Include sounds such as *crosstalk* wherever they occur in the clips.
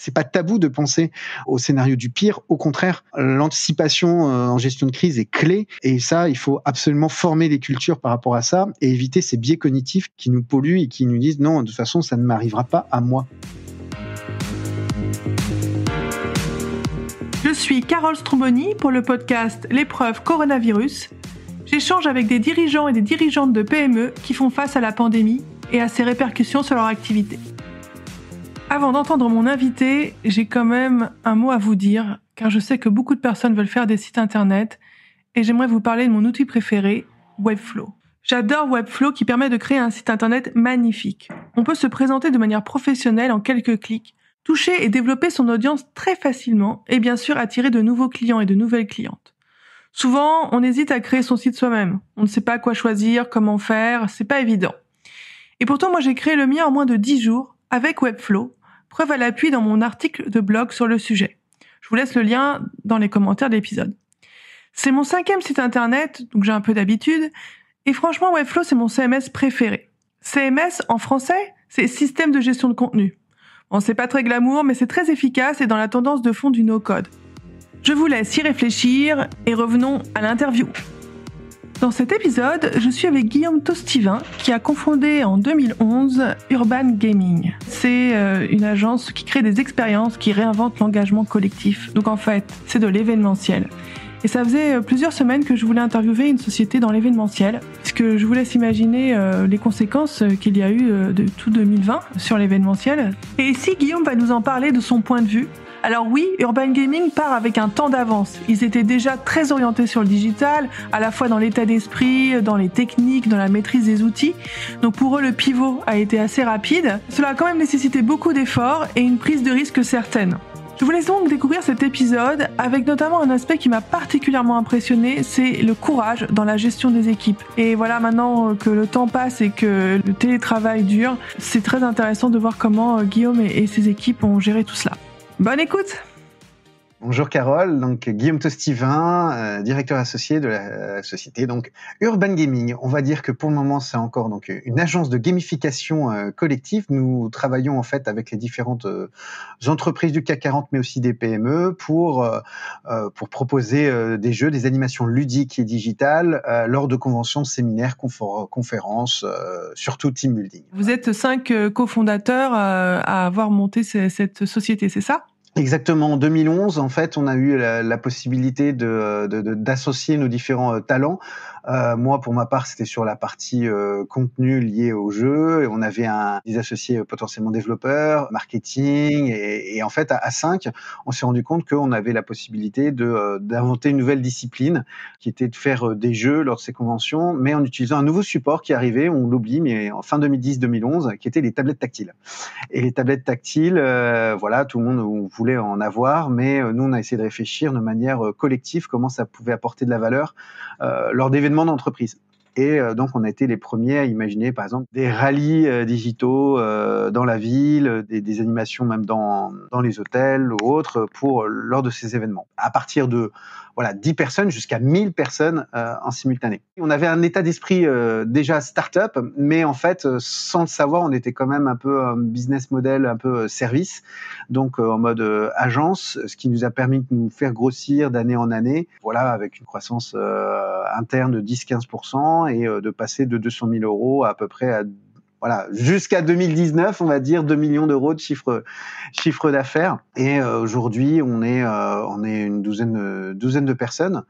c'est pas tabou de penser au scénario du pire. Au contraire, l'anticipation euh, en gestion de crise est clé et ça, il faut absolument former les cultures par rapport à ça et éviter ces biais cognitifs qui nous polluent et qui nous disent non, de toute façon, ça ne m'arrivera pas à moi. Je suis Carole Stromboni pour le podcast L'épreuve coronavirus. J'échange avec des dirigeants et des dirigeantes de PME qui font face à la pandémie et à ses répercussions sur leur activité. Avant d'entendre mon invité, j'ai quand même un mot à vous dire, car je sais que beaucoup de personnes veulent faire des sites internet, et j'aimerais vous parler de mon outil préféré, Webflow. J'adore Webflow qui permet de créer un site internet magnifique. On peut se présenter de manière professionnelle en quelques clics, toucher et développer son audience très facilement, et bien sûr attirer de nouveaux clients et de nouvelles clientes. Souvent, on hésite à créer son site soi-même. On ne sait pas quoi choisir, comment faire, c'est pas évident. Et pourtant, moi, j'ai créé le mien en moins de 10 jours avec Webflow preuve à l'appui dans mon article de blog sur le sujet. Je vous laisse le lien dans les commentaires de l'épisode. C'est mon cinquième site internet, donc j'ai un peu d'habitude, et franchement Webflow c'est mon CMS préféré. CMS en français, c'est système de gestion de contenu. Bon, c'est pas très glamour, mais c'est très efficace et dans la tendance de fond du no-code. Je vous laisse y réfléchir et revenons à l'interview. Dans cet épisode, je suis avec Guillaume Tostivin qui a confondé en 2011 Urban Gaming. C'est euh, une agence qui crée des expériences qui réinvente l'engagement collectif. Donc en fait, c'est de l'événementiel. Et ça faisait euh, plusieurs semaines que je voulais interviewer une société dans l'événementiel, que je vous laisse imaginer euh, les conséquences qu'il y a eu de tout 2020 sur l'événementiel. Et ici, Guillaume va nous en parler de son point de vue, alors oui, Urban Gaming part avec un temps d'avance. Ils étaient déjà très orientés sur le digital, à la fois dans l'état d'esprit, dans les techniques, dans la maîtrise des outils. Donc pour eux, le pivot a été assez rapide. Cela a quand même nécessité beaucoup d'efforts et une prise de risque certaine. Je vous laisse donc découvrir cet épisode avec notamment un aspect qui m'a particulièrement impressionné, c'est le courage dans la gestion des équipes. Et voilà, maintenant que le temps passe et que le télétravail dure, c'est très intéressant de voir comment euh, Guillaume et ses équipes ont géré tout cela. Bonne écoute Bonjour Carole, donc Guillaume Tostivin, euh, directeur associé de la euh, société donc Urban Gaming. On va dire que pour le moment c'est encore donc une agence de gamification euh, collective. Nous travaillons en fait avec les différentes entreprises du CAC 40 mais aussi des PME pour pour proposer des jeux, des animations ludiques et digitales lors de conventions, séminaires, conférences, surtout team building. Vous êtes cinq cofondateurs à avoir monté cette société, c'est ça Exactement. En 2011, en fait, on a eu la, possibilité de, d'associer nos différents euh, talents. Euh, moi, pour ma part, c'était sur la partie euh, contenu lié au jeu. Et on avait un, des associés euh, potentiellement développeurs, marketing, et, en fait, à, à 5, on s'est rendu compte qu'on avait la possibilité d'inventer une nouvelle discipline, qui était de faire des jeux lors de ces conventions, mais en utilisant un nouveau support qui arrivait, on l'oublie, mais en fin 2010-2011, qui était les tablettes tactiles. Et les tablettes tactiles, voilà, tout le monde voulait en avoir, mais euh, nous, on a essayé de réfléchir de manière euh, collective comment ça pouvait apporter de la valeur euh, lors d'événements d'entreprise. Et donc, on a été les premiers à imaginer, par exemple, des rallyes digitaux dans la ville, des, des animations même dans, dans, les hôtels ou autres pour lors de ces événements. À partir de voilà 10 personnes jusqu'à 1000 personnes euh, en simultané. On avait un état d'esprit euh, déjà start-up, mais en fait, euh, sans le savoir, on était quand même un peu un business model, un peu service, donc en mode agence, ce qui nous a permis de nous faire grossir d'année en année, voilà, avec une croissance interne de 10-15% et de passer de 200 000 euros à, à peu près à voilà, jusqu'à 2019, on va dire 2 millions d'euros de chiffre d'affaires. Et euh, aujourd'hui, on est euh, une douzaine de, personnes.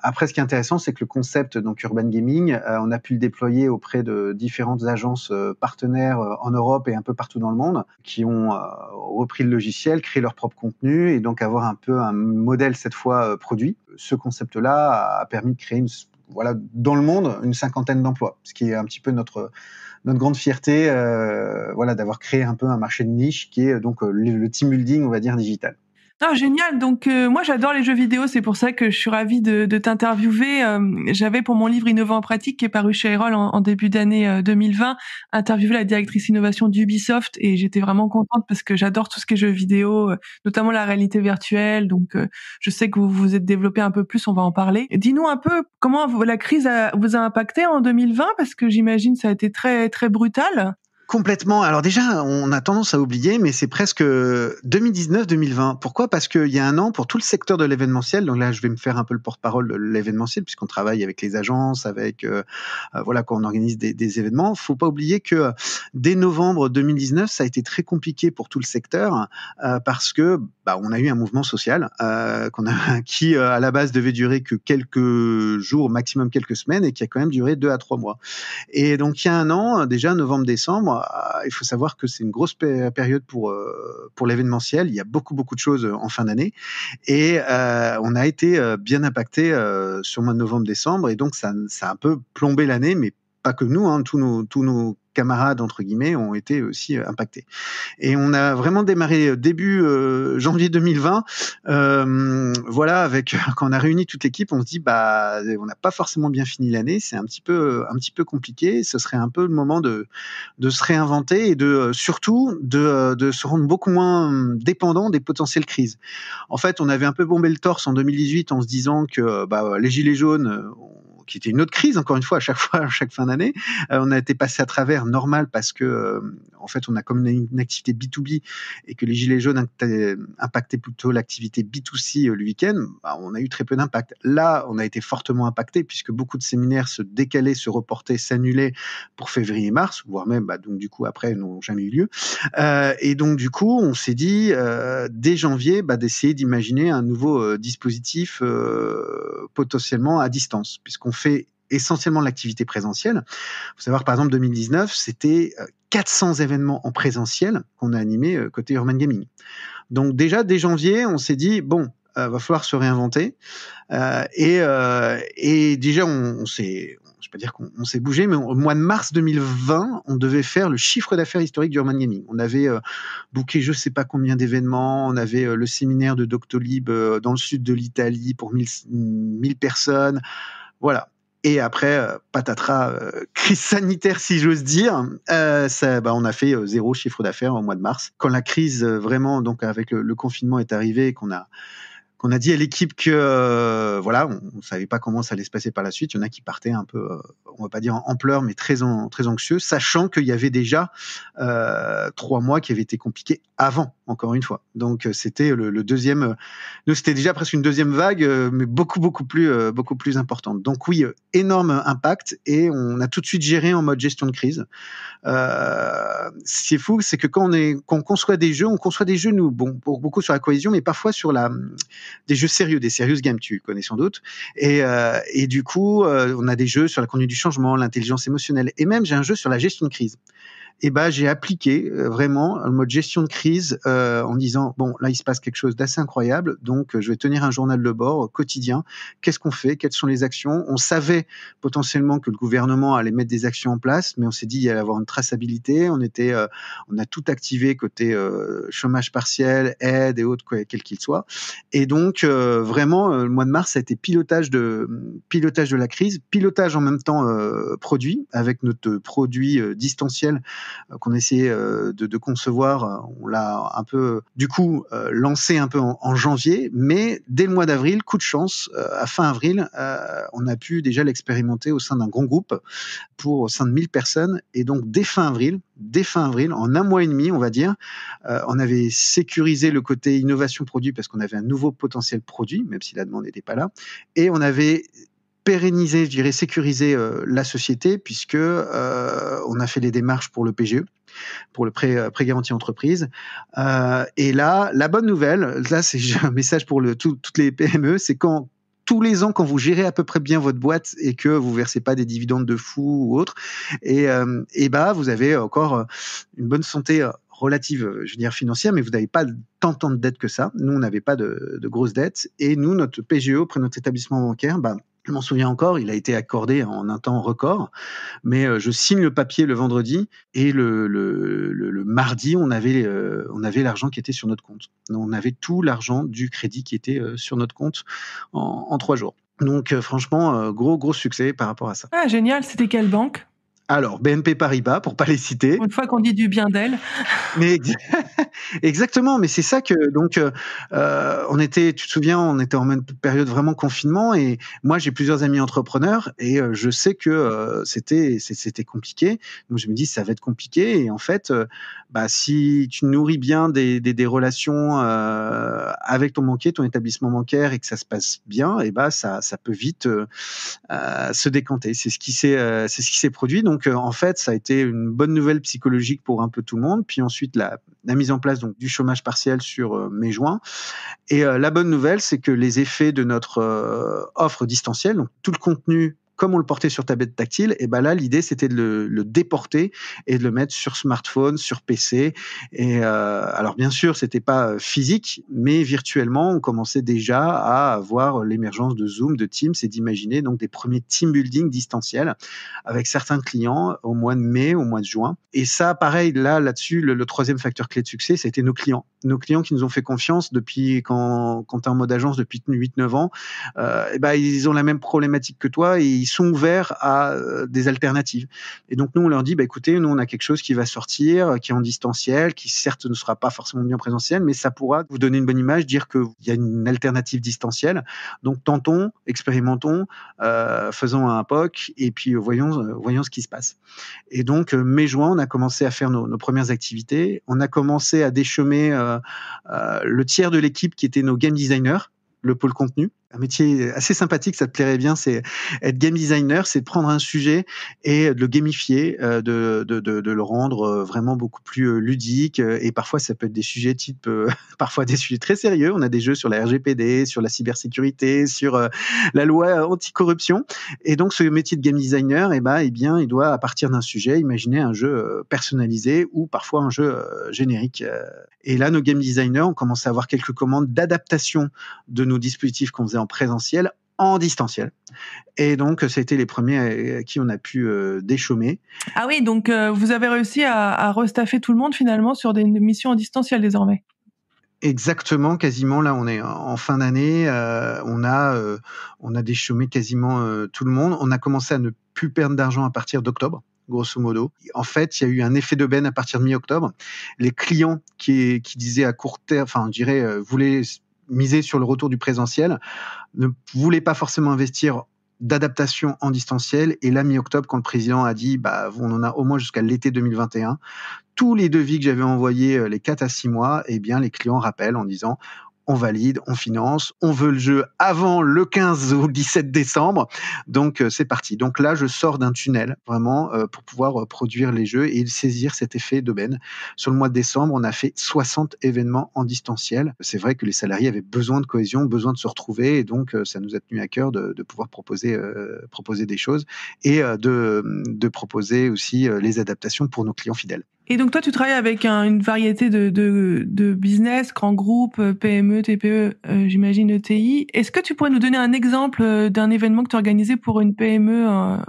Après, ce qui est intéressant, c'est que le concept donc urban gaming, euh, on a pu le déployer auprès de différentes agences partenaires en Europe et un peu partout dans le monde, qui ont repris le logiciel, créé leur propre contenu et donc avoir un peu un modèle cette fois produit. Ce concept-là a permis de créer une voilà, dans le monde, une cinquantaine d'emplois, ce qui est un petit peu notre, notre grande fierté, euh, voilà, d'avoir créé un peu un marché de niche qui est euh, donc euh, le, le team building, on va dire, digital. Non, ah, génial. Donc euh, moi j'adore les jeux vidéo, c'est pour ça que je suis ravie de, t'interviewer. Euh, j'avais pour mon livre Innovant en pratique qui est paru chez Erol en, début d'année 2020, euh, interviewé la directrice innovation d'Ubisoft et j'étais vraiment contente parce que j'adore tout ce qui est jeux vidéo, notamment la réalité virtuelle. Donc je sais que vous vous êtes développé un peu plus, on va en parler. Dis-nous un peu comment la crise vous a impacté en 2020 parce que j'imagine ça a été très très brutal. Complètement. Alors déjà, on a tendance à oublier, mais c'est presque 2019-2020. Euh, Pourquoi Parce qu'il y a un an, pour tout le secteur de l'événementiel, donc là, je vais me faire un peu le porte-parole de l'événementiel, puisqu'on travaille avec les agences, avec euh, euh, voilà quand on organise des, événements. Faut pas oublier que dès novembre 2019, ça a été très compliqué pour tout le secteur parce que bah, on a eu un mouvement social euh, qu'on a, *laughs* qui, euh, à la base, devait durer que quelques jours, maximum quelques semaines, et qui a quand même duré deux à trois mois. Et donc, il y a un an, déjà novembre-décembre, euh, il faut savoir que c'est une grosse période pour, pour l'événementiel. Il y a beaucoup, beaucoup de choses en fin d'année. Et on a été bien impacté sur le mois de novembre-décembre. Et donc, ça, a un peu plombé l'année, mais pas que nous, hein. tous nos, tous nos camarades, entre guillemets, ont été aussi euh, impactés. Et on a vraiment démarré euh, début euh, janvier 2020. voilà, avec *laughs* quand on a réuni toute l'équipe, on se dit bah on n'a pas forcément bien fini l'année, c'est un petit peu un petit peu compliqué. Ce serait un peu le moment de se réinventer et de surtout de, se rendre beaucoup moins hum, dépendant des potentielles crises. En fait, on avait un peu bombé le torse en 2018 en se disant que bah, les gilets jaunes qui était une autre crise, encore une fois, à chaque *laughs* fois, à chaque fin d'année. Euh, on a été passé à travers, normal, parce que, euh, en fait, on a comme une, activité B2B et que les gilets jaunes euh, impactaient plutôt l'activité B2C le week-end, bah, on a eu très peu d'impact. Là, on a été fortement impacté puisque beaucoup de séminaires se décalaient, se reportaient, s'annulaient pour février mars, voire même, bah, donc, du coup, après, n'ont jamais eu lieu. et donc, du coup, on s'est dit, dès janvier, bah, d'essayer d'imaginer un nouveau dispositif potentiellement à distance, puisqu'on fait essentiellement l'activité présentielle. Il faut savoir, par exemple, 2019, c'était 400 euh, événements en présentiel qu'on a animés euh, côté Urban Gaming. Donc déjà, dès janvier, on s'est dit, bon, il euh, va falloir se réinventer. et, déjà, on, s'est, je vais pas dire qu'on s'est bougé, mais au mois de mars 2020, on devait faire le chiffre d'affaires historique d'Urban Gaming. On avait booké je sais pas combien d'événements, on avait le séminaire de Doctolib dans le sud de l'Italie pour 1000 personnes. Voilà. Et après, euh, patatras, euh, crise sanitaire, si j'ose dire. Euh, ça, bah, on a fait zéro chiffre d'affaires au mois de mars. Quand la crise vraiment, donc avec le, confinement est arrivé, qu'on a qu'on a dit à l'équipe que euh, voilà, on, ne savait pas comment ça allait se passer par la suite. Il y en a qui partaient un peu, euh, on va pas dire en, ampleur pleurs, mais très très anxieux, sachant qu'il y avait déjà euh, trois mois qui avaient été compliqués avant, encore une fois. Donc c'était le, le, deuxième, c'était déjà presque une deuxième vague, mais beaucoup beaucoup plus beaucoup plus importante. Donc oui, énorme impact et on a tout de suite géré en mode gestion de crise. Ce qui est fou, c'est que quand on est, conçoit des jeux, on conçoit des jeux nous, bon, pour beaucoup sur la cohésion, mais parfois sur la des jeux sérieux, des serious games, tu connais sans doute. Et, euh, du coup, euh, on a des jeux sur la conduite du changement, l'intelligence émotionnelle, et même j'ai un jeu sur la gestion de crise et eh ben j'ai appliqué euh, vraiment le mode gestion de crise euh, en disant bon là il se passe quelque chose d'assez incroyable, donc euh, je vais tenir un journal de bord quotidien. Qu'est-ce qu'on fait Quelles sont les actions On savait potentiellement que le gouvernement allait mettre des actions en place, mais on s'est dit il y avoir une traçabilité. On était, on a tout activé côté chômage partiel, aide et autres quel qu'il soit. Et donc vraiment le mois de mars ça a été pilotage de pilotage de la crise, pilotage en même temps produit avec notre produit distanciel euh, qu'on essayait euh, de, de, concevoir. Euh, on l'a un peu, du coup, lancé un peu en, janvier, mais dès le mois d'avril, coup de chance, à fin avril, on a pu déjà l'expérimenter au sein d'un grand groupe pour au sein de 1000 personnes. Et donc, dès fin avril, dès fin avril, en un mois et demi, on va dire, on avait sécurisé le côté innovation produit parce qu'on avait un nouveau potentiel produit, même si la demande n'était pas là, et on avait pérenniser, je dirais sécuriser euh, la société, puisque euh, on a fait les démarches pour le PGE, pour le prêt, euh, prêt entreprise. et là, la bonne nouvelle, là c'est *laughs* un message pour le, toutes les PME, c'est quand tous les ans, quand vous gérez à peu près bien votre boîte et que vous versez pas des dividendes de fou ou autre, et, bah, vous avez encore une bonne santé relative, je veux dire financière, mais vous n'avez pas tant, tant de dettes que ça. Nous, on n'avait pas de, grosses dettes et nous, notre PGE, auprès de notre établissement bancaire, bah, je m'en souviens encore, il a été accordé en un temps record, mais euh, je signe le papier le vendredi et le, mardi, on avait, euh, avait l'argent qui était sur notre compte. On avait tout l'argent du crédit qui était euh, sur notre compte en, trois jours. Donc franchement, gros, gros succès par rapport à ça. Ah, génial, c'était quelle banque alors, BNP Paribas, pour pas les citer. Une fois qu'on dit du bien d'elle. Mais *laughs* exactement, mais c'est ça que donc euh, euh, on était. Tu te souviens, on était en même période vraiment confinement et moi j'ai plusieurs amis entrepreneurs et euh, je sais que c'était c'était compliqué. Donc je me dis ça va être compliqué et en fait, bah si tu nourris bien des, des, des relations avec ton banquier, ton établissement bancaire et que ça se passe bien, et bah ça ça peut vite se décanter. C'est ce qui s'est c'est ce qui s'est produit donc, en fait, ça a été une bonne nouvelle psychologique pour un peu tout le monde. Puis ensuite, la, mise en place donc, du chômage partiel sur mes euh, mai-juin. Et euh, la bonne nouvelle, c'est que les effets de notre euh, offre distancielle, donc tout le contenu comme on le portait sur tablette tactile, et ben là l'idée c'était de le, déporter et de le mettre sur smartphone, sur PC. Et euh, alors bien sûr c'était pas euh, physique, mais virtuellement on commençait déjà à avoir l'émergence de Zoom, de Teams, et d'imaginer donc des premiers team building distanciels avec certains clients au mois de mai, au mois de juin. Et ça pareil là là-dessus le, troisième facteur clé de succès c'était nos clients, nos clients qui nous ont fait confiance depuis quand quand tu es en mode agence depuis 8-9 ans, euh, et ben ils ont la même problématique que toi et sont ouverts à euh, des alternatives. Et donc nous, on leur dit, bah, écoutez, nous, on a quelque chose qui va sortir, qui est en distanciel, qui certes ne sera pas forcément bien présentiel, mais ça pourra vous donner une bonne image, dire qu'il y a une alternative distancielle. Donc tentons, expérimentons, euh, faisons un POC et puis euh, voyons, voyons ce qui se passe. Et donc, mai-juin, on a commencé à faire nos, premières activités. On a commencé à déchemer le tiers de l'équipe qui était nos game designers, le pôle contenu un métier assez sympathique, ça te plairait bien, c'est être game designer, c'est de prendre un sujet et de le gamifier, euh, de, le rendre euh, vraiment beaucoup plus euh, ludique. Et parfois, ça peut être des sujets type, *laughs* parfois des sujets très sérieux. On a des jeux sur la RGPD, sur la cybersécurité, sur la loi anticorruption. Et donc, ce métier de game designer, et eh ben, et eh bien, il doit, à partir d'un sujet, imaginer un jeu personnalisé ou parfois un jeu générique. Et là, nos game designers ont commencé à avoir quelques commandes d'adaptation de nos dispositifs qu'on faisait en présentiel en distanciel. Et donc, c'était les premiers à qui on a pu euh, déchaumer. Ah oui, donc euh, vous avez réussi à, restaffer tout le monde finalement sur des missions en distanciel désormais Exactement, quasiment. Là, on est en fin d'année. Euh, on a, on a déchômé quasiment tout le monde. On a commencé à ne plus perdre d'argent à partir d'octobre, grosso modo. En fait, il y a eu un effet de d'aubaine à partir de mi-octobre. Les clients qui, disaient à court terme, enfin, on dirait, voulaient miser sur le retour du présentiel, ne voulait pas forcément investir d'adaptation en distanciel. Et la mi-octobre, quand le président a dit, bah, on en a au moins jusqu'à l'été 2021, tous les devis que j'avais envoyés, euh, les 4 à 6 mois, eh bien, les clients rappellent en disant, on valide, on finance, on veut le jeu avant le 15 ou 17 décembre. Donc euh, c'est parti. Donc là, je sors d'un tunnel vraiment euh, pour pouvoir euh, produire les jeux et saisir cet effet d'aubaine. Sur le mois de décembre, on a fait 60 événements en distanciel. C'est vrai que les salariés avaient besoin de cohésion, besoin de se retrouver et donc ça nous a tenu à cœur de, pouvoir proposer, proposer des choses et de proposer aussi les adaptations pour nos clients fidèles. Et donc toi, tu travailles avec une variété de, business, grands groupes, euh, PME, TPE, euh, j'imagine ETI. Est-ce que tu pourrais nous donner un exemple euh, d'un événement que tu as organisé pour une PME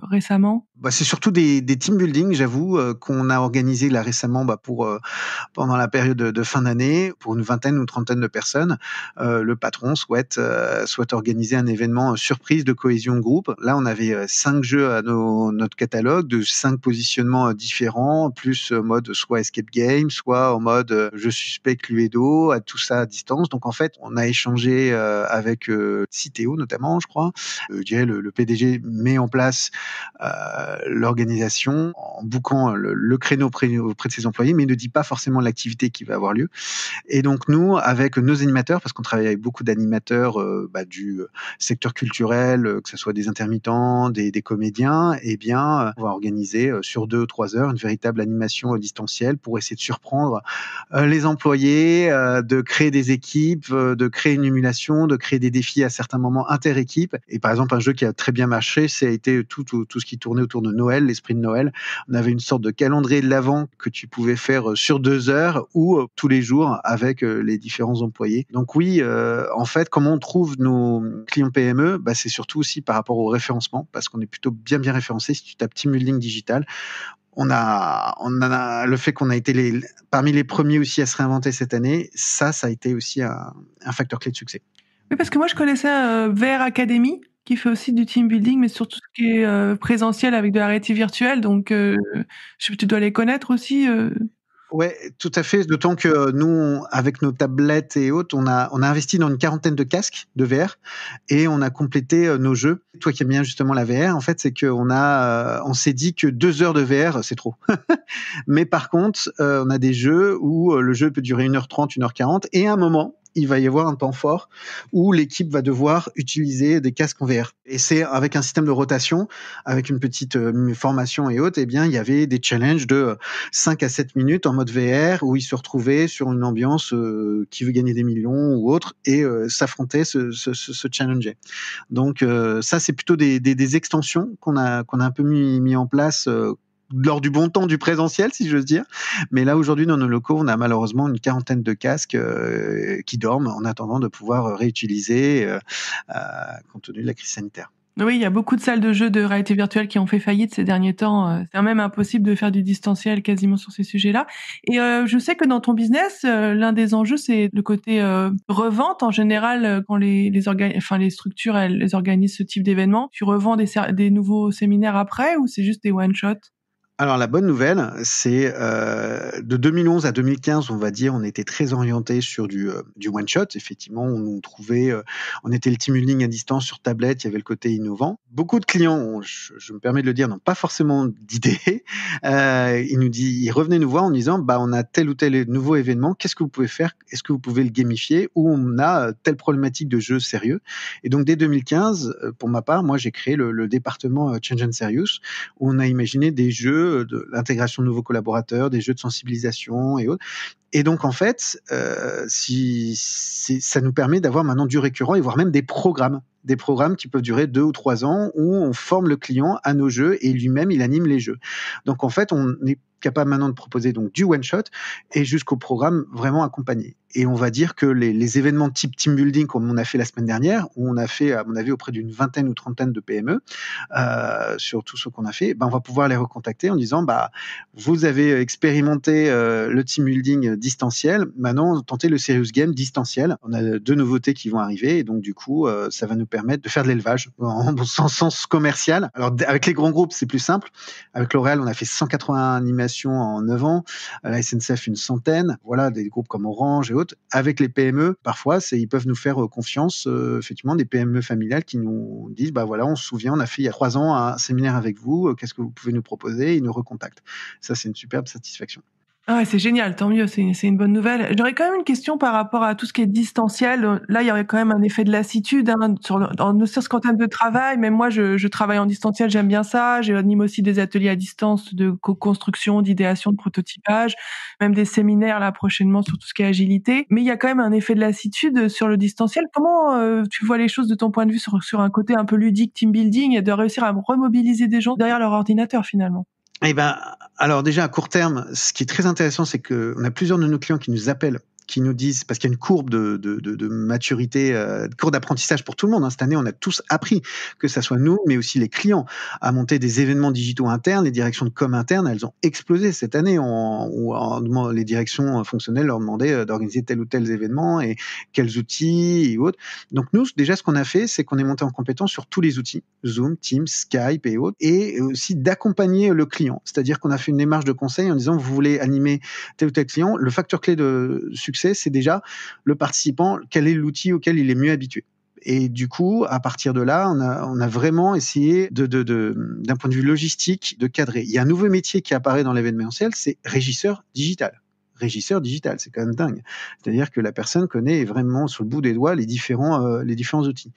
récemment bah, c'est surtout des, des, team building, j'avoue, euh, qu'on a organisé là récemment bah, pour euh, pendant la période de, fin d'année pour une vingtaine ou trentaine de personnes. Euh, le patron souhaite euh, souhaite organiser un événement surprise de cohésion groupe. Là, on avait cinq jeux à nos, notre catalogue de cinq positionnements différents, plus mode soit escape game, soit en mode je suspecte Luedo, à tout ça à distance. Donc en fait, on a échangé avec Citeo notamment, je crois. je dirais le, le PDG met en place euh, l'organisation en bouquant le, créneau auprès, de ses employés, mais ne dit pas forcément l'activité qui va avoir lieu. Et donc nous, avec nos animateurs, parce qu'on travaille avec beaucoup d'animateurs euh, bah, du euh, secteur culturel, euh, que ce soit des intermittents, des, comédiens, eh bien, on va organiser sur deux ou trois heures une véritable animation distancielle pour essayer de surprendre les employés, de créer des équipes, de créer une émulation, de créer des défis à certains moments inter-équipes. Et par exemple, un jeu qui a très bien marché, c'est été tout, tout, tout ce qui tournait autour de Noël, l'esprit de Noël. On avait une sorte de calendrier de l'avant que tu pouvais faire euh, sur deux heures ou euh, tous les jours avec euh, les différents employés. Donc oui, en fait, comment on trouve nos clients PME bah, C'est surtout aussi par rapport au référencement, parce qu'on est plutôt bien bien référencé. Si tu tapes Team Building Digital, on a, a le fait qu'on a été parmi les premiers aussi à se réinventer cette année, ça, ça a été aussi un, facteur clé de succès. Oui, parce que moi, je connaissais euh, Vert Academy, qui fait aussi du team building, mais surtout ce qui est euh, présentiel avec de la réalité virtuelle. Donc, euh, tu dois les connaître aussi. Oui, euh. Ouais, tout à fait. D'autant que nous, avec nos tablettes et autres, on a, on a investi dans une quarantaine de casques de VR et on a complété nos jeux. Toi qui aimes bien justement la VR, en fait, c'est qu'on a, on s'est dit que deux heures de VR, c'est trop. *laughs* Mais par contre, on a des jeux où le jeu peut durer 1h30, 1h40 et à un moment, il va y avoir un temps fort où l'équipe va devoir utiliser des casques en VR. Et c'est avec un système de rotation, avec une petite euh, formation et autres, eh bien, il y avait des challenges de 5 euh, à 7 minutes en mode VR où ils se retrouvaient sur une ambiance euh, qui veut gagner des millions ou autre et s'affrontaient, se, se, Donc, ça, c'est plutôt des, extensions qu'on a, qu'on a un peu mis en place lors du bon temps du présentiel, si je j'ose dire. Mais là, aujourd'hui, dans nos locaux, on a malheureusement une quarantaine de casques euh, qui dorment en attendant de pouvoir réutiliser euh, euh, compte tenu de la crise sanitaire. Oui, il y a beaucoup de salles de jeux de réalité virtuelle qui ont fait faillite ces derniers temps. Euh, c'est même impossible de faire du distanciel quasiment sur ces sujets-là. Et je sais que dans ton business, l'un des enjeux, c'est le côté revente. En général, quand les, les, enfin, les structures elles, organisent ce type d'événement, tu revends des, des nouveaux séminaires après ou c'est juste des one-shots alors la bonne nouvelle, c'est euh, de 2011 à 2015, on va dire, on était très orienté sur du, euh, du one shot. Effectivement, on, trouvait, euh, on était le team building à distance sur tablette. Il y avait le côté innovant. Beaucoup de clients, je, me permets de le dire, n'ont pas forcément d'idées. *laughs* ils nous disent, ils revenaient nous voir en disant, bah on a tel ou tel nouveau événement. Qu'est-ce que vous pouvez faire Est-ce que vous pouvez le gamifier Ou on a telle problématique de jeu sérieux Et donc dès 2015, pour ma part, moi j'ai créé le, département Change Serious où on a imaginé des jeux de l'intégration de nouveaux collaborateurs, des jeux de sensibilisation et autres. Et donc en fait, euh, ça nous permet d'avoir maintenant du récurrent et voire même des programmes, des programmes qui peuvent durer deux ou trois ans où on forme le client à nos jeux et lui-même il anime les jeux. Donc en fait, on est capable maintenant de proposer donc du one shot et jusqu'au programme vraiment accompagné. Et on va dire que les, événements type team building, comme on a fait la semaine dernière, où on a fait, à mon avis, auprès d'une vingtaine ou trentaine de PME, euh, sur tout ce qu'on a fait, ben on va pouvoir les recontacter en disant, bah, vous avez expérimenté euh, le team building distanciel, maintenant tentez le serious game distanciel. On a deux nouveautés qui vont arriver, et donc du coup, euh, ça va nous permettre de faire de l'élevage *laughs* en, sens commercial. Alors avec les grands groupes, c'est plus simple. Avec L'Oréal, on a fait 180 animations en 9 ans, à la SNCF une centaine, voilà, des groupes comme Orange et autres. Avec les PME, parfois, ils peuvent nous faire euh, confiance, euh, effectivement, des PME familiales qui nous disent, bah voilà, on se souvient, on a fait il y a 3 ans un séminaire avec vous, euh, qu'est-ce que vous pouvez nous proposer Ils nous recontactent. Ça, c'est une superbe satisfaction. Ah c'est génial, tant mieux, c'est une, bonne nouvelle. J'aurais quand même une question par rapport à tout ce qui est distanciel. Là, il y aurait quand même un effet de lassitude, hein, sur le, en, ne ce qu'en termes de travail. Mais moi, je, je travaille en distanciel, j'aime bien ça. J'anime aussi des ateliers à distance de co construction, d'idéation, de prototypage, même des séminaires là prochainement sur tout ce qui est agilité. Mais il y a quand même un effet de lassitude sur le distanciel. Comment euh, tu vois les choses de ton point de vue sur, sur un côté un peu ludique, team building, et de réussir à remobiliser des gens derrière leur ordinateur finalement eh ben, alors déjà à court terme, ce qui est très intéressant, c'est que a plusieurs de nos clients qui nous appellent qui nous disent, parce qu'il y a une courbe de, de, de, de maturité, euh, courbe d'apprentissage pour tout le monde. Hein. Cette année, on a tous appris, que ce soit nous, mais aussi les clients, à monter des événements digitaux internes. Les directions de com internes, elles ont explosé cette année. On, les directions fonctionnelles leur demandaient euh, d'organiser tel ou tel événement et quels outils et autres. Donc nous, déjà, ce qu'on a fait, c'est qu'on est monté en compétence sur tous les outils, Zoom, Teams, Skype et autres, et aussi d'accompagner le client. C'est-à-dire qu'on a fait une démarche de conseil en disant, vous voulez animer tel ou tel client. Le facteur clé de succès c'est déjà le participant, quel est l'outil auquel il est mieux habitué. Et du coup, à partir de là, on a, vraiment essayé, d'un point de vue logistique, de cadrer. Il y a un nouveau métier qui apparaît dans l'événementiel, c'est régisseur digital régisseur digital. C'est quand même dingue. C'est-à-dire que la personne connaît vraiment sur le bout des doigts les différents, euh, les différents outils.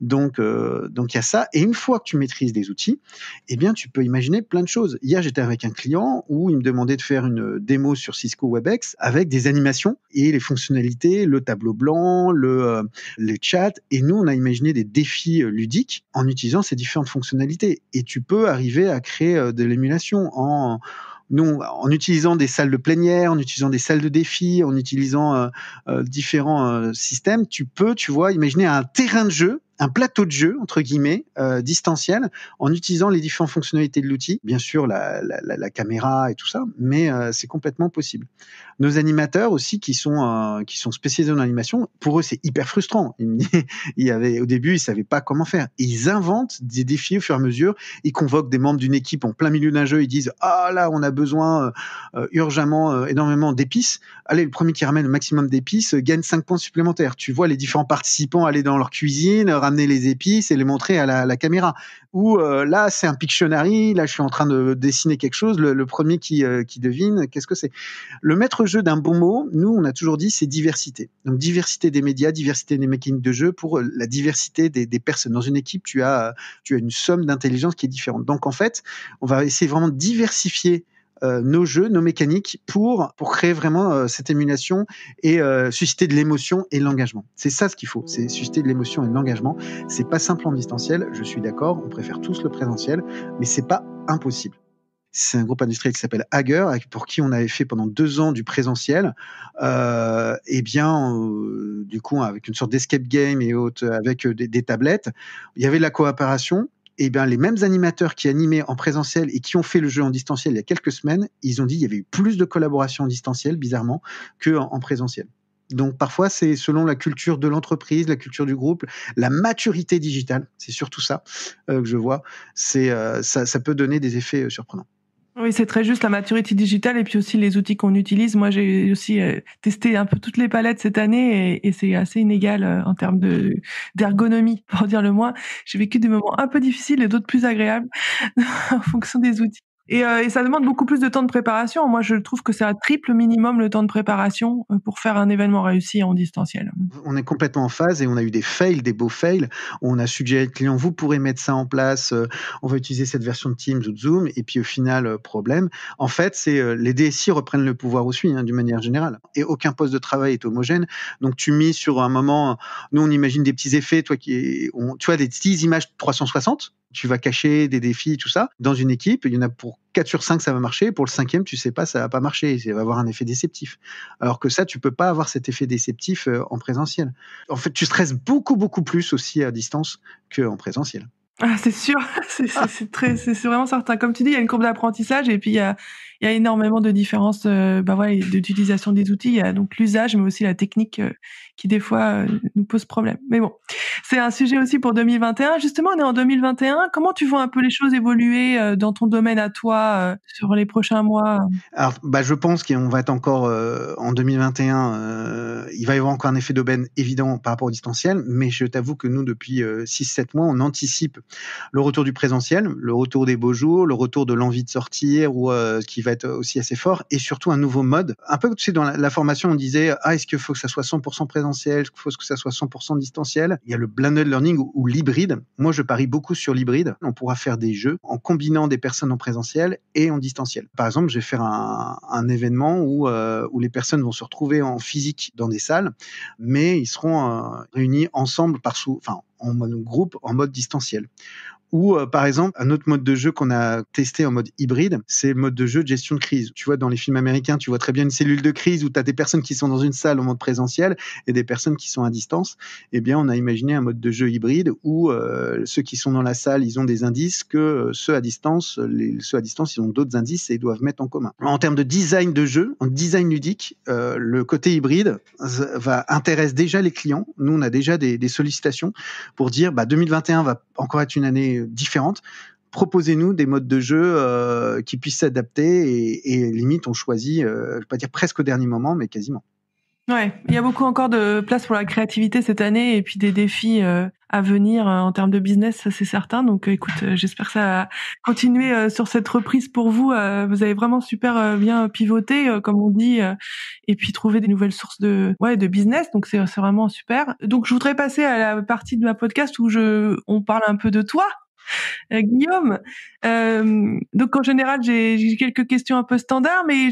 Donc, euh, donc il y a ça. Et une fois que tu maîtrises des outils, eh bien, tu peux imaginer plein de choses. Hier, j'étais avec un client où il me demandait de faire une euh, démo sur Cisco WebEx avec des animations et les fonctionnalités, le tableau blanc, le, le les Et nous, on a imaginé des défis ludiques en utilisant ces différentes fonctionnalités. Et tu peux arriver à créer de l'émulation en nous, en utilisant des salles de plénière, en utilisant des salles de défi, en utilisant euh, euh, différents euh, systèmes, tu peux, tu vois, imaginer un terrain de jeu un plateau de jeu, entre guillemets, euh, distanciel, en utilisant les différentes fonctionnalités de l'outil, bien sûr la, la, caméra et tout ça, mais euh, c'est complètement possible. Nos animateurs aussi, qui sont, qui sont spécialisés en animation, pour eux c'est hyper frustrant. *laughs* il avait au début, ils ne savaient pas comment faire. ils inventent des défis au fur et à mesure, ils convoquent des membres d'une équipe en plein milieu d'un jeu, ils disent « Ah là, on a besoin euh, urgemment énormément d'épices, allez, le premier qui ramène le maximum d'épices gagne 5 points supplémentaires. » Tu vois les différents participants aller dans leur cuisine, les épices et les montrer à la, caméra. Ou euh, là, c'est un Pictionary, là, je suis en train de dessiner quelque chose, le, premier euh, qui, devine, qu'est-ce que c'est Le maître-jeu d'un bon mot, nous, on a toujours dit, c'est diversité. Donc, diversité des médias, diversité des mécaniques de jeu pour euh, la diversité des, personnes. Dans une équipe, tu as, tu as une somme d'intelligence qui est différente. Donc, en fait, on va essayer vraiment de diversifier euh, nos jeux, nos mécaniques pour pour créer vraiment euh, cette émulation et euh, susciter de l'émotion et l'engagement. C'est ça ce qu'il faut, c'est susciter de l'émotion et de l'engagement. C'est pas simple en distanciel, je suis d'accord, on préfère tous le présentiel, mais c'est pas impossible. C'est un groupe industriel qui s'appelle Hager, pour qui on avait fait pendant deux ans du présentiel. et eh bien, du coup, avec une sorte d'escape game et autres, avec des, tablettes, il y avait de la coopération, et eh bien les mêmes animateurs qui animaient en présentiel et qui ont fait le jeu en distanciel il y a quelques semaines, ils ont dit qu'il y avait eu plus de collaboration en distanciel, bizarrement, qu'en en présentiel. Donc parfois, c'est selon la culture de l'entreprise, la culture du groupe, la maturité digitale, c'est surtout ça euh, que je vois, euh, ça peut donner des effets euh, surprenants. Oui, c'est très juste la maturité digitale et puis aussi les outils qu'on utilise. Moi, j'ai aussi euh, testé un peu toutes les palettes cette année et, c'est assez inégal euh, en termes de d'ergonomie, pour dire le moins. J'ai vécu des moments un peu difficiles et d'autres plus agréables *laughs* en fonction des outils. Et, euh, et, ça demande beaucoup plus de temps de préparation. Moi, je trouve que c'est un triple minimum le temps de préparation euh, pour faire un événement réussi en distanciel. On est complètement en phase et on a eu des fails, des beaux fails. On a suggéré au client, vous pourrez mettre ça en place, euh, on va utiliser cette version de Teams ou de Zoom. Et puis au final, problème. En fait, c'est les DSI reprennent le pouvoir aussi, hein, d'une manière générale. Et aucun poste de travail est homogène. Donc tu mis sur un moment, nous on imagine des petits effets, toi qui, on, tu as des petites images 360 tu vas cacher des défis, tout ça. Dans une équipe, il y en a pour 4 sur 5, ça va marcher. Pour le cinquième, tu sais pas, ça va pas marcher. Ça va avoir un effet déceptif. Alors que ça, tu peux pas avoir cet effet déceptif euh, en présentiel. En fait, tu stresses beaucoup, beaucoup plus aussi à distance qu'en présentiel. Ah, c'est sûr, *laughs* ah. c'est c'est vraiment certain. Comme tu dis, il y a une courbe d'apprentissage et puis il y a, il y a énormément de différences euh, bah d'utilisation des outils. Il y a donc l'usage, mais aussi la technique euh, qui, des fois, euh, nous pose problème. Mais bon, c'est un sujet aussi pour 2021. Justement, on est en 2021. Comment tu vois un peu les choses évoluer dans ton domaine à toi sur les prochains mois Alors, bah, je pense qu'on va être encore en 2021. il va y avoir encore un effet d'aubaine évident par rapport au distanciel, mais je t'avoue que nous, depuis 6-7 mois, on anticipe le retour du présentiel, le retour des beaux jours, le retour de l'envie de sortir ou ce qui va être aussi assez fort et surtout un nouveau mode. Un peu, tu sais, dans la, formation, on disait, ah, est-ce qu'il faut que ça soit 100% présentiel, est-ce qu'il faut que ça soit 100% distanciel Il y a le blended learning ou, l'hybride. Moi, je parie beaucoup sur l'hybride. On pourra faire des jeux en combinant des personnes en présentiel et en distanciel. Par exemple, je vais faire un, événement où, euh, où les personnes vont se retrouver en physique dans des salles, mais ils seront euh, réunis ensemble par sous, enfin, en mode groupe, en mode distanciel. Ou euh, par exemple, un autre mode de jeu qu'on a testé en mode hybride, c'est le mode de jeu de gestion de crise. Tu vois, dans les films américains, tu vois très bien une cellule de crise où tu as des personnes qui sont dans une salle en mode présentiel et des personnes qui sont à distance. Eh bien, on a imaginé un mode de jeu hybride où euh, ceux qui sont dans la salle, ils ont des indices que euh, ceux à distance, les, ceux à distance, ils ont d'autres indices et ils doivent mettre en commun. En termes de design de jeu, en design ludique, le côté hybride va intéresse déjà les clients. Nous, on a déjà des, des sollicitations pour dire, bah, 2021 va encore être une année différentes, proposez-nous des modes de jeu euh, qui puissent s'adapter et, limite on choisit, euh, je vais pas dire presque au dernier moment, mais quasiment. Ouais, il y a beaucoup encore de place pour la créativité cette année et puis des défis euh, à venir en termes de business, c'est certain. Donc écoute, j'espère que ça va continuer sur cette reprise pour vous. vous avez vraiment super bien pivoté, comme on dit, et puis trouver des nouvelles sources de ouais de business. Donc c'est vraiment super. Donc je voudrais passer à la partie de ma podcast où je on parle un peu de toi euh, Guillaume. Euh, donc en général, j'ai quelques questions un peu standard, mais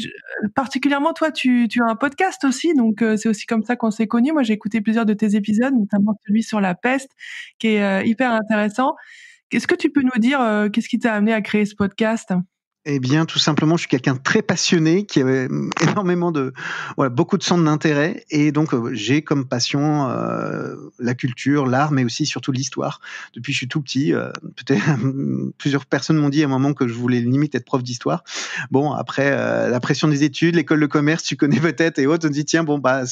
particulièrement toi, tu, as un podcast aussi, donc euh, c'est aussi comme ça qu'on s'est connu, Moi, j'ai écouté plusieurs de tes épisodes, notamment celui sur la peste, qui est hyper intéressant. Qu'est-ce que tu peux nous dire Qu'est-ce qui t'a amené à créer ce podcast eh bien, tout simplement, je suis quelqu'un de très passionné qui avait euh, énormément de, voilà, beaucoup de centres d'intérêt, et donc euh, j'ai comme passion euh, la culture, l'art, mais aussi surtout l'histoire. Depuis que je suis tout petit, peut-être *laughs* plusieurs personnes m'ont dit à un moment que je voulais limite être prof d'histoire. Bon, après la pression des études, l'école de commerce, tu connais peut-être et autres, on dit tiens bon bah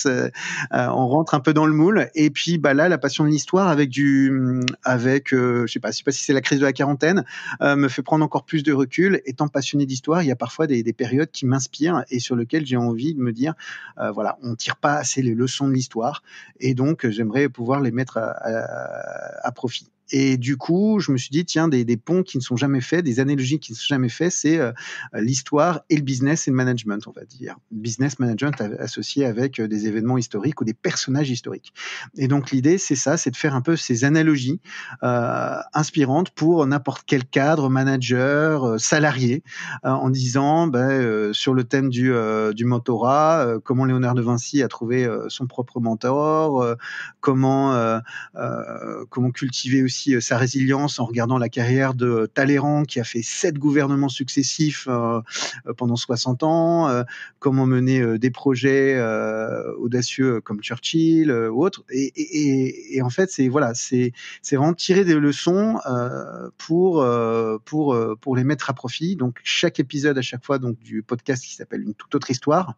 on rentre un peu dans le moule, et puis bah là la passion de l'histoire avec du, avec je sais pas, je sais pas si c'est la crise de la quarantaine, me fait prendre encore plus de recul, étant d'histoire, il y a parfois des, périodes qui m'inspirent et sur lesquelles j'ai envie de me dire, euh, voilà, on tire pas assez les leçons de l'histoire et donc euh, j'aimerais pouvoir les mettre à profit. Et du coup, je me suis dit, tiens, des, ponts qui ne sont jamais faits, des analogies qui ne sont jamais faites, c'est euh, l'histoire et le business et le management, on va dire. Business management associé avec euh, des événements historiques ou des personnages historiques. Et donc l'idée, c'est ça, c'est de faire un peu ces analogies euh, inspirantes pour n'importe quel cadre, manager, salarié, en disant, ben, sur le thème du, du mentorat, comment Léonard de Vinci a trouvé son propre mentor, comment, comment cultiver aussi euh, sa résilience en regardant la carrière de Talleyrand qui a fait sept gouvernements successifs euh, euh, pendant 60 ans, comment mener des projets audacieux comme Churchill ou autre Et, en fait, c'est voilà, c'est c'est vraiment tirer des leçons pour pour pour les mettre à profit. Donc chaque épisode à chaque fois donc du podcast qui s'appelle une toute autre histoire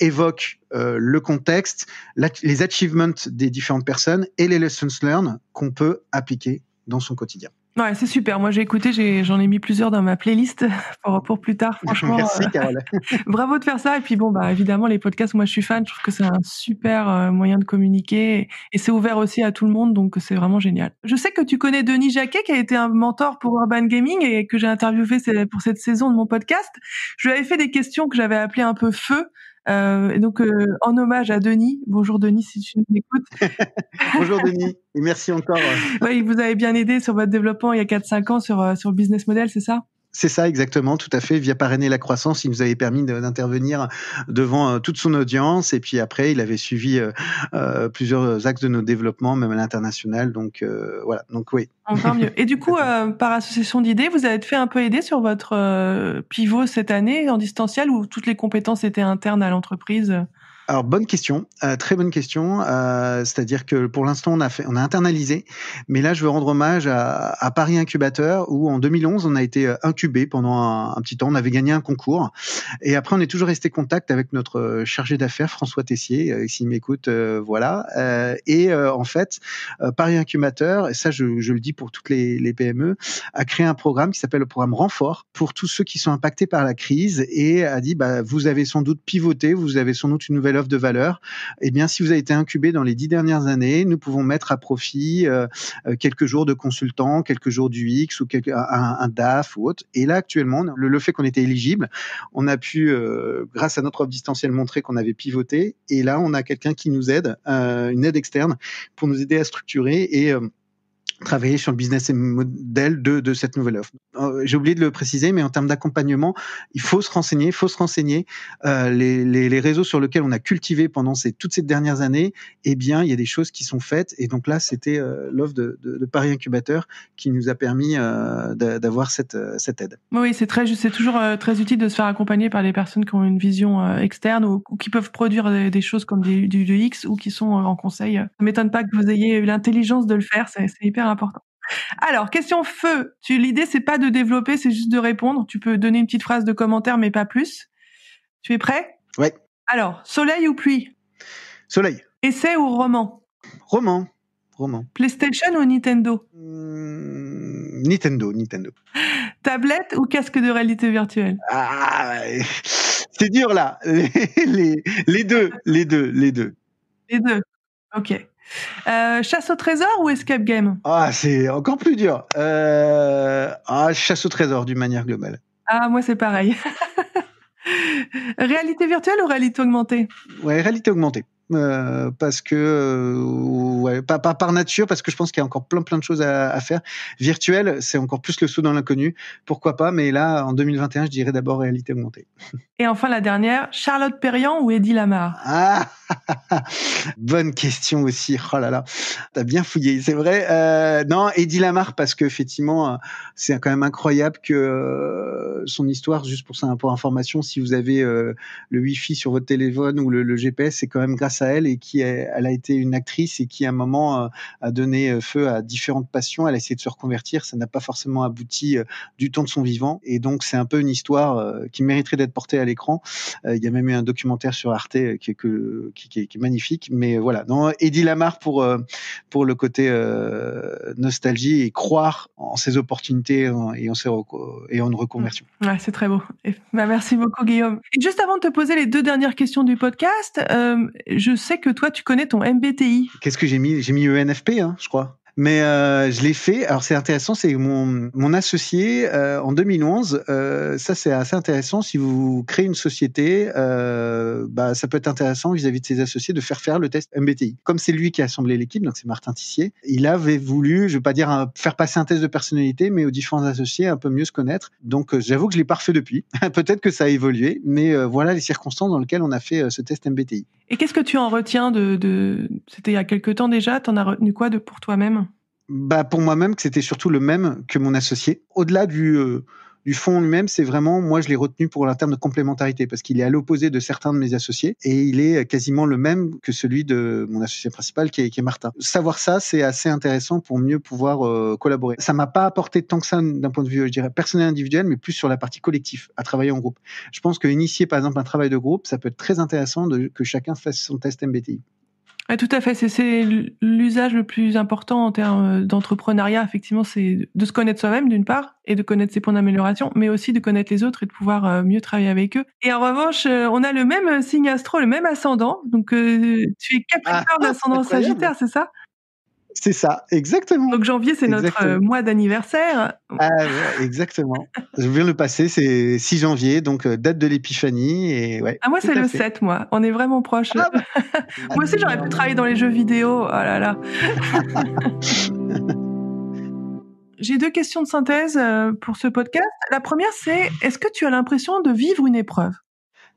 évoque le contexte, les achievements des différentes personnes et les lessons learned qu'on peut appliquer dans son quotidien. Ouais, c'est super. Moi, j'ai écouté, j'en ai, mis plusieurs dans ma playlist *laughs* pour, plus tard. *laughs* Franchement, Merci, euh, Carole. *laughs* bravo de faire ça. Et puis, bon, bah, évidemment, les podcasts, moi, je suis fan. Je trouve que c'est un super euh, moyen de communiquer. Et c'est ouvert aussi à tout le monde. Donc, c'est vraiment génial. Je sais que tu connais Denis Jacquet, qui a été un mentor pour Urban Gaming et que j'ai interviewé pour cette saison de mon podcast. Je lui avais fait des questions que j'avais appelées un peu feu euh, donc, euh, en hommage à Denis. Bonjour Denis, si tu nous écoutes. *laughs* Bonjour Denis, et merci encore. oui, vous avez bien aidé sur votre développement il y a 4-5 ans sur, euh, sur le business model, c'est ça c'est ça exactement, tout à fait. Via parrainer la croissance, il nous avait permis d'intervenir devant euh, toute son audience. Et puis après, il avait suivi euh, euh, plusieurs axes de nos développements, même à l'international. Donc voilà. Donc oui. mieux. Et du *laughs* coup, par association d'idées, vous avez fait un peu aider sur votre pivot cette année en distanciel où toutes les compétences étaient internes à l'entreprise alors bonne question, euh, très bonne question. Euh, C'est-à-dire que pour l'instant on a fait, on a internalisé, mais là je veux rendre hommage à, à Paris Incubateur où en 2011 on a été euh, incubé pendant un, petit temps, on avait gagné un concours et après on est toujours resté contact avec notre euh, chargé d'affaires François Tessier, s'il m'écoute, voilà. et en fait Paris Incubateur, et ça je, je le dis pour toutes les, les, PME, a créé un programme qui s'appelle le programme Renfort pour tous ceux qui sont impactés par la crise et a dit bah vous avez sans doute pivoté, vous avez sans doute une nouvelle de valeur, eh bien, si vous avez été incubé dans les dix dernières années, nous pouvons mettre à profit euh, euh, quelques jours de consultants, quelques jours du X ou un, DAF ou autre. Et là, actuellement, le, fait qu'on était éligible, on a pu, euh, grâce à notre offre distancielle, montrer qu'on avait pivoté. Et là, on a quelqu'un qui nous aide, une aide externe, pour nous aider à structurer et travailler sur le business model de, de cette nouvelle offre. Euh, j'ai oublié de le préciser, mais en termes d'accompagnement, il faut se renseigner, il faut se renseigner. Euh, les, les, réseaux sur lesquels on a cultivé pendant ces, toutes ces dernières années, eh bien, il y a des choses qui sont faites. Et donc là, c'était euh, l'offre de, de, Paris Incubateur qui nous a permis d'avoir cette, cette aide. Oui, c'est très, toujours très utile de se faire accompagner par des personnes qui ont une vision externe ou, qui peuvent produire des, choses comme des, du, X ou qui sont en conseil. Ça m'étonne pas que vous ayez eu l'intelligence de le faire, c'est hyper important. Alors, question feu. Tu, l'idée, c'est pas de développer, c'est juste de répondre. Tu peux donner une petite phrase de commentaire, mais pas plus. Tu es prêt Oui. Alors, soleil ou pluie Soleil. Essai ou roman Roman. Roman. PlayStation ou Nintendo hmm, Nintendo, Nintendo. Tablette ou casque de réalité virtuelle Ah, c'est dur là. *laughs* Les, les deux, les deux, les deux. Les deux. Ok. Euh, chasse au trésor ou escape game Ah, c'est encore plus dur. Euh, ah, chasse au trésor d'une manière globale. Ah, moi c'est pareil. *laughs* réalité virtuelle ou réalité augmentée Ouais, réalité augmentée. Euh, parce que euh, ouais, pas, par nature parce que je pense qu'il y a encore plein plein de choses à, faire. Virtuel, c'est encore plus le saut dans l'inconnu. Pourquoi pas Mais là, en 2021, je dirais d'abord réalité augmentée. *laughs* Et enfin la dernière, Charlotte Perriand ou Eddie Lamar Ah, *laughs* bonne question aussi. Oh là là, t'as bien fouillé, c'est vrai. Euh, non, Eddie Lamar parce que c'est quand même incroyable que son histoire, juste pour ça, pour information, si vous avez le wifi sur votre téléphone ou le, le GPS, c'est quand même grâce à elle et qui elle a été une actrice et qui à un moment euh, a donné euh, feu à différentes passions. Elle a essayé de se reconvertir, ça n'a pas forcément abouti euh, du temps de son vivant. Et donc c'est un peu une histoire qui mériterait d'être portée à l'écran. Il y a même eu un documentaire sur Arte qui, que, qui, est magnifique. Mais voilà, donc Eddie Lamar pour pour le côté nostalgie et croire en ses opportunités et en, ses et en une reconversion. Mmh. c'est très beau. bah, merci beaucoup Guillaume. juste avant de te poser les deux dernières questions du podcast, je je sais que toi, tu connais ton MBTI. Qu'est-ce que j'ai mis J'ai mis ENFP, hein, je crois. Mais euh, je l'ai fait. Alors c'est intéressant, c'est mon, mon associé euh, en 2011. Euh, ça c'est assez intéressant. Si vous créez une société, bah, ça peut être intéressant vis-à-vis de ses associés de faire faire le test MBTI. Comme c'est lui qui a assemblé l'équipe, donc c'est Martin Tissier, il avait voulu, je vais pas dire faire passer un test de personnalité, mais aux différents associés un peu mieux se connaître. Donc j'avoue que je l'ai pas refait depuis. *laughs* Peut-être que ça a évolué, mais voilà les circonstances dans lesquelles on a fait ce test MBTI. Et qu'est-ce que tu en retiens de, C'était il y a quelques temps déjà, Tu en as retenu quoi de pour toi-même bah, Pour moi-même, que c'était surtout le même que mon associé. Au-delà du, euh, du fond lui-même, c'est vraiment, moi, je l'ai retenu pour un terme de complémentarité parce qu'il est à l'opposé de certains de mes associés et il est euh, quasiment le même que celui de mon associé principal qui est, qui est Martin. Savoir ça, c'est assez intéressant pour mieux pouvoir euh, collaborer. Ça m'a pas apporté tant que ça d'un point de vue, je dirais, personnel individuel, mais plus sur la partie collective, à travailler en groupe. Je pense que initier, par exemple, un travail de groupe, ça peut être très intéressant de, que chacun fasse son test MBTI. Ah, tout à fait, c'est l'usage le plus important en termes d'entrepreneuriat, effectivement, c'est de se connaître soi-même d'une part et de connaître ses points d'amélioration, mais aussi de connaître les autres et de pouvoir euh, mieux travailler avec eux. Et en revanche, euh, on a le même signe astro, le même ascendant, donc euh, tu es Capricorne d'ascendant ah, *laughs* Sagittaire, c'est ça c'est ça, exactement. Donc janvier, c'est notre euh, mois d'anniversaire. Ah, exactement. Je viens le passer, c'est 6 janvier, donc euh, date de l'épiphanie. Et ah, moi, c'est le 7, moi. On est vraiment proche. Ah *laughs* moi aussi, j'aurais pu travailler dans les jeux vidéo. Oh *laughs* J'ai deux questions de synthèse euh, pour ce podcast. La première, c'est est-ce que tu as l'impression de vivre une épreuve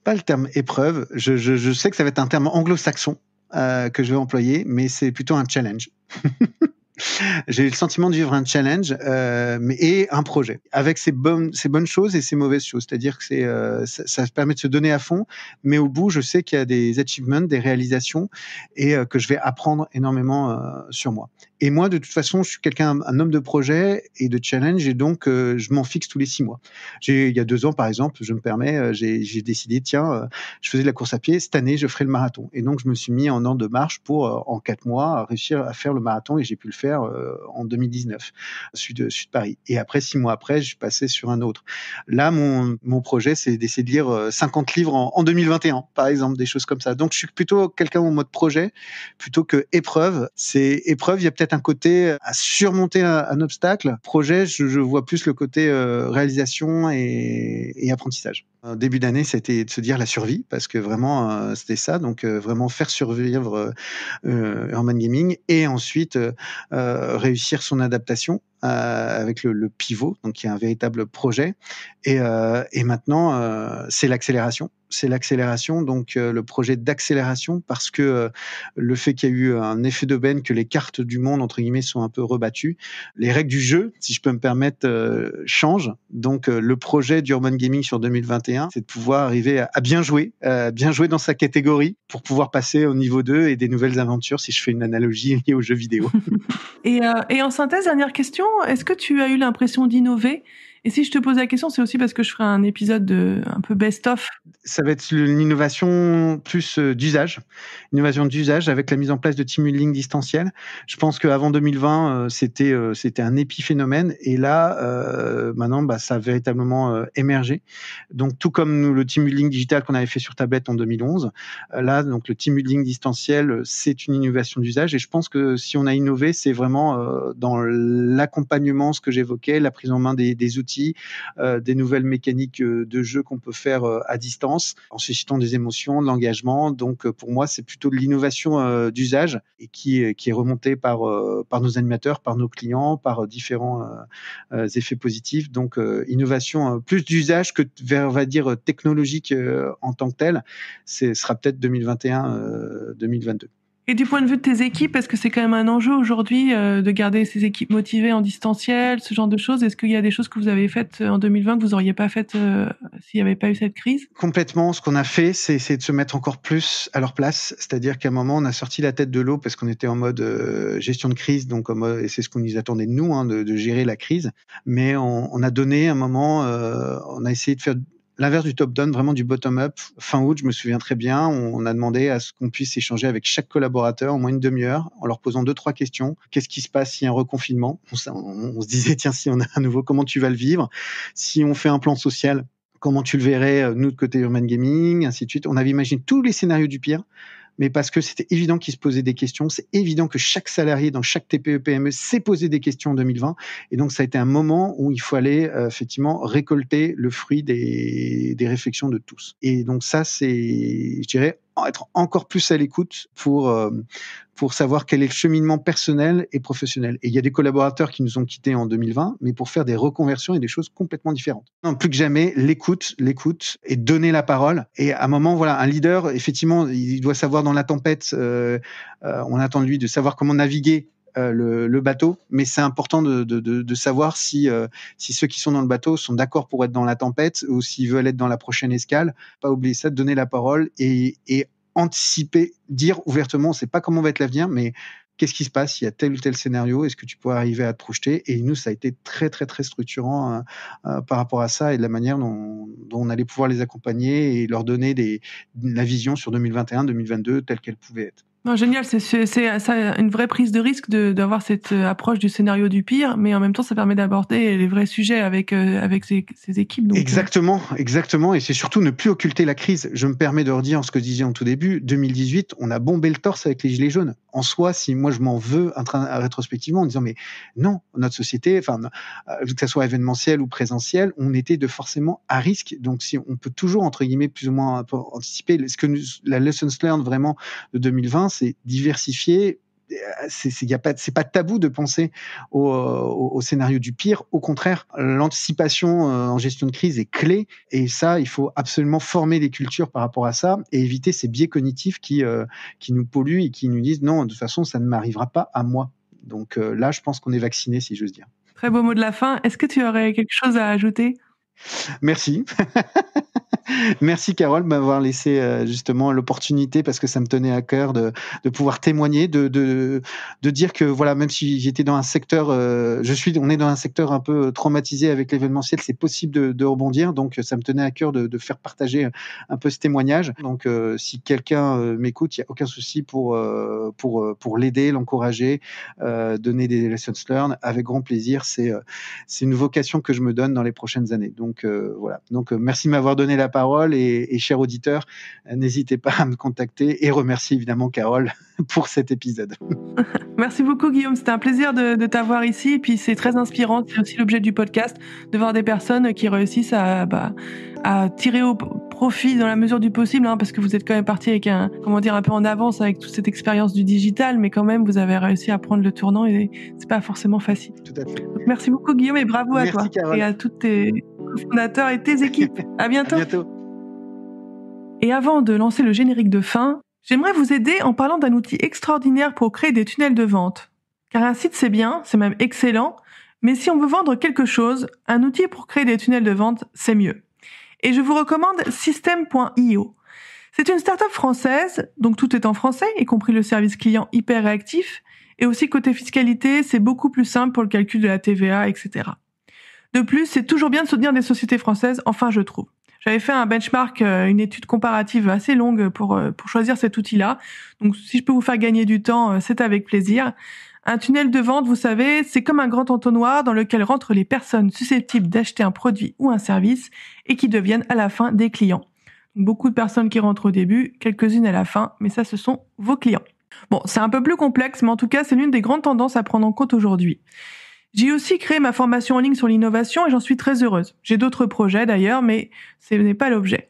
Pas le terme épreuve. Je, sais que ça va être un terme anglo-saxon. que je vais employer, mais c'est plutôt un challenge. *laughs* j'ai eu le sentiment de vivre un challenge euh, et un projet avec ses bonnes, bonnes choses et ses mauvaises choses. C'est-à-dire que euh, ça, permet de se donner à fond, mais au bout, je sais qu'il y a des achievements, des réalisations et euh, que je vais apprendre énormément euh, sur moi. Et moi, de toute façon, je suis quelqu'un, un homme de projet et de challenge, et donc euh, je m'en fixe tous les six mois. J'ai, il y a deux ans, par exemple, je me permets, euh, j'ai, décidé, tiens, euh, je faisais de la course à pied, cette année, je ferai le marathon. Et donc, je me suis mis en an de marche pour, en quatre mois, réussir à faire le marathon, et j'ai pu le faire en 2019, sud sud de Paris. Et après, six mois après, je suis passé sur un autre. Là, mon, mon projet, c'est d'essayer de lire 50 livres en, en 2021, par exemple, des choses comme ça. Donc, je suis plutôt quelqu'un en mode projet, plutôt que épreuve. C'est épreuve, il y a peut-être un côté à surmonter un, obstacle. Projet, je, vois plus le côté euh, réalisation et, apprentissage. Euh, début d'année, c'était de se dire la survie, parce que vraiment, euh, c'était ça. Donc, vraiment faire survivre Urban Gaming et ensuite réussir son adaptation avec le, pivot, donc il y a un véritable projet. et maintenant, c'est l'accélération c'est l'accélération, donc euh, le projet d'accélération, parce que euh, le fait qu'il y a eu un effet d'aubaine, que les cartes du monde, entre guillemets, sont un peu rebattues, les règles du jeu, si je peux me permettre, euh, changent. Donc le projet d'Urban Gaming sur 2021, c'est de pouvoir arriver à, bien jouer, bien jouer dans sa catégorie, pour pouvoir passer au niveau 2 et des nouvelles aventures, si je fais une analogie *laughs* liée aux jeux vidéo. et, et en synthèse, dernière question, est-ce que tu as eu l'impression d'innover et si je te pose la question, c'est aussi parce que je ferai un épisode de, un peu best-of. Ça va être l'innovation plus euh, d'usage, innovation d'usage avec la mise en place de team building distanciel. Je pense qu'avant 2020, euh, c'était euh, c'était un épiphénomène et là, maintenant, bah, ça a véritablement émergé. Donc tout comme nous, le team building digital qu'on avait fait sur tablette en 2011, là, donc le team building distanciel, c'est une innovation d'usage et je pense que si on a innové, c'est vraiment dans l'accompagnement, ce que j'évoquais, la prise en main des outils euh, des nouvelles mécaniques euh, de jeu qu'on peut faire euh, à distance en suscitant des émotions, de l'engagement. Donc pour moi, c'est plutôt de l'innovation d'usage et qui, qui est remontée par, par nos animateurs, par nos clients, par différents effets positifs. Donc innovation plus d'usage que va dire, technologique en tant que tel, ce sera peut-être 2021-2022. Et du point de vue de tes équipes, est-ce que c'est quand même un enjeu aujourd'hui euh, de garder ces équipes motivées en distanciel, ce genre de choses Est-ce qu'il y a des choses que vous avez faites euh, en 2020 que vous n'auriez pas faites euh, s'il n'y avait pas eu cette crise Complètement. Ce qu'on a fait, c'est essayer de se mettre encore plus à leur place. C'est-à-dire qu'à un moment, on a sorti la tête de l'eau parce qu'on était en mode gestion de crise, donc en mode, et c'est ce qu'on nous attendait de nous, hein, de, de, gérer la crise. Mais on, on, a donné un moment, on a essayé de faire l'inverse du top-down, vraiment du bottom-up. Fin août, je me souviens très bien, on a demandé à ce qu'on puisse échanger avec chaque collaborateur en moins une demi-heure en leur posant deux, trois questions. Qu'est-ce qui se passe s'il y a un reconfinement on, se disait, tiens, si on a un nouveau, comment tu vas le vivre Si on fait un plan social, comment tu le verrais, euh, nous, de côté Human Gaming, ainsi de suite. On avait imaginé tous les scénarios du pire mais parce que c'était évident qu'ils se posaient des questions. C'est évident que chaque salarié dans chaque TPE-PME e s'est posé des questions en 2020. Et donc, ça a été un moment où il fallait euh, effectivement récolter le fruit des, des réflexions de tous. Et donc, ça, c'est, je dirais, être encore plus à l'écoute pour euh, pour savoir quel est le cheminement personnel et professionnel. Et il y a des collaborateurs qui nous ont quittés en 2020, mais pour faire des reconversions et des choses complètement différentes. Non, plus que jamais, l'écoute, l'écoute et donner la parole. Et à un moment, voilà, un leader, effectivement, il doit savoir dans la tempête, euh, euh on attend de lui de savoir comment naviguer euh, le, bateau, mais c'est important de, savoir si, euh, si ceux qui sont dans le bateau sont d'accord pour être dans la tempête ou s'ils veulent être dans la prochaine escale. Pas oublier ça, donner la parole et, anticiper, dire ouvertement, on sait pas comment va être l'avenir, mais qu'est-ce qui se passe Il y a tel ou tel scénario, est-ce que tu pourrais arriver à te projeter Et nous, ça a été très, très, très structurant hein, euh, par rapport à ça et de la manière dont, on allait pouvoir les accompagner et leur donner des, la vision sur 2021, 2022, telle qu'elle pouvait être. Non, génial, c'est une vraie prise de risque d'avoir cette euh, approche du scénario du pire, mais en même temps, ça permet d'aborder les vrais sujets avec, euh, avec ces, équipes. Euh. exactement, exactement, et c'est surtout ne plus occulter la crise. Je me permets de redire ce que je disais en tout début, 2018, on a bombé le torse avec les Gilets jaunes. En soi, si moi je m'en veux rétrospectivement en disant, mais non, notre société, enfin, que ça soit événementiel ou présentiel, on était de forcément à risque. Donc, si on peut toujours, entre guillemets, plus ou moins anticiper, ce que nous, la lessons learned vraiment de 2020, c'est diversifié. Euh, c'est pas, pas tabou de penser euh, au, scénario du pire. Au contraire, l'anticipation euh, en gestion de crise est clé et ça, il faut absolument former les cultures par rapport à ça et éviter ces biais cognitifs qui, qui nous polluent et qui nous disent non, de toute façon, ça ne m'arrivera pas à moi. Donc là, je pense qu'on est vacciné, si j'ose dire. Très beau mot de la fin. Est-ce que tu aurais quelque chose à ajouter Merci. *laughs* Merci Carole de m'avoir laissé euh, justement l'opportunité parce que ça me tenait à cœur de, pouvoir témoigner, de, de, dire que voilà, même si j'étais dans un secteur, euh, je suis, on est dans un secteur un peu traumatisé avec l'événementiel, c'est possible de, rebondir. Donc ça me tenait à cœur de, faire partager un peu ce témoignage. Donc euh, si quelqu'un m'écoute, il n'y a aucun souci pour, pour, pour l'aider, l'encourager, donner des lessons learned avec grand plaisir. C'est c'est une vocation que je me donne dans les prochaines années. Donc, donc euh, voilà. Donc euh, merci de m'avoir donné la parole et, et chers auditeurs, n'hésitez pas à me contacter et remercie évidemment Carole *laughs* pour cet épisode. *laughs* Merci beaucoup Guillaume, c'était un plaisir de, t'avoir ici puis c'est très inspirant, c'est aussi l'objet du podcast, de voir des personnes qui réussissent à, bah, à tirer au profit dans la mesure du possible, hein, parce que vous êtes quand même parti avec un, comment dire, un peu en avance avec toute cette expérience du digital, mais quand même vous avez réussi à prendre le tournant et c'est pas forcément facile. Tout à fait. merci beaucoup Guillaume et bravo à toi et à toutes tes... Fondateur et tes équipes. *laughs* À bientôt. Et avant de lancer le générique de fin, j'aimerais vous aider en parlant d'un outil extraordinaire pour créer des tunnels de vente. Car un site, c'est bien, c'est même excellent, mais si on veut vendre quelque chose, un outil pour créer des tunnels de vente, c'est mieux. Et je vous recommande System.io. C'est une startup française, donc tout est en français, y compris le service client hyper réactif, et aussi côté fiscalité, c'est beaucoup plus simple pour le calcul de la TVA, etc. De plus, c'est toujours bien de soutenir des sociétés françaises, enfin je trouve. J'avais fait un benchmark, euh, une étude comparative assez longue pour, euh, pour choisir cet outil-là. Donc si je peux vous faire gagner du temps, euh, c'est avec plaisir. Un tunnel de vente, vous savez, c'est comme un grand entonnoir dans lequel rentrent les personnes susceptibles d'acheter un produit ou un service et qui deviennent à la fin des clients. Beaucoup de personnes qui rentrent au début, quelques-unes à la fin, mais ça ce sont vos clients. Bon, c'est un peu plus complexe, mais en tout cas c'est l'une des grandes tendances à prendre en compte aujourd'hui. J'ai aussi créé ma formation en ligne sur l'innovation et j'en suis très heureuse. J'ai d'autres projets d'ailleurs, mais ce n'est pas l'objet.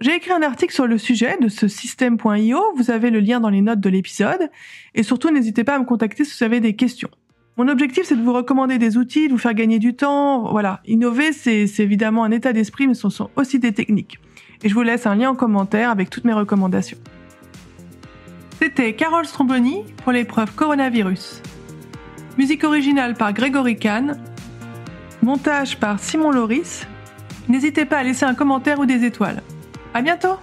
J'ai écrit un article sur le sujet de ce système.io, vous avez le lien dans les notes de l'épisode, et surtout n'hésitez pas à me contacter si vous avez des questions. Mon objectif, c'est de vous recommander des outils, de vous faire gagner du temps. Voilà, innover, c'est évidemment un état d'esprit, mais ce sont aussi des techniques. Et je vous laisse un lien en commentaire avec toutes mes recommandations. C'était Carole Stromboni pour l'épreuve coronavirus. Musique originale par Grégory Kahn. Montage par Simon Loris. N'hésitez pas à laisser un commentaire ou des étoiles. À bientôt!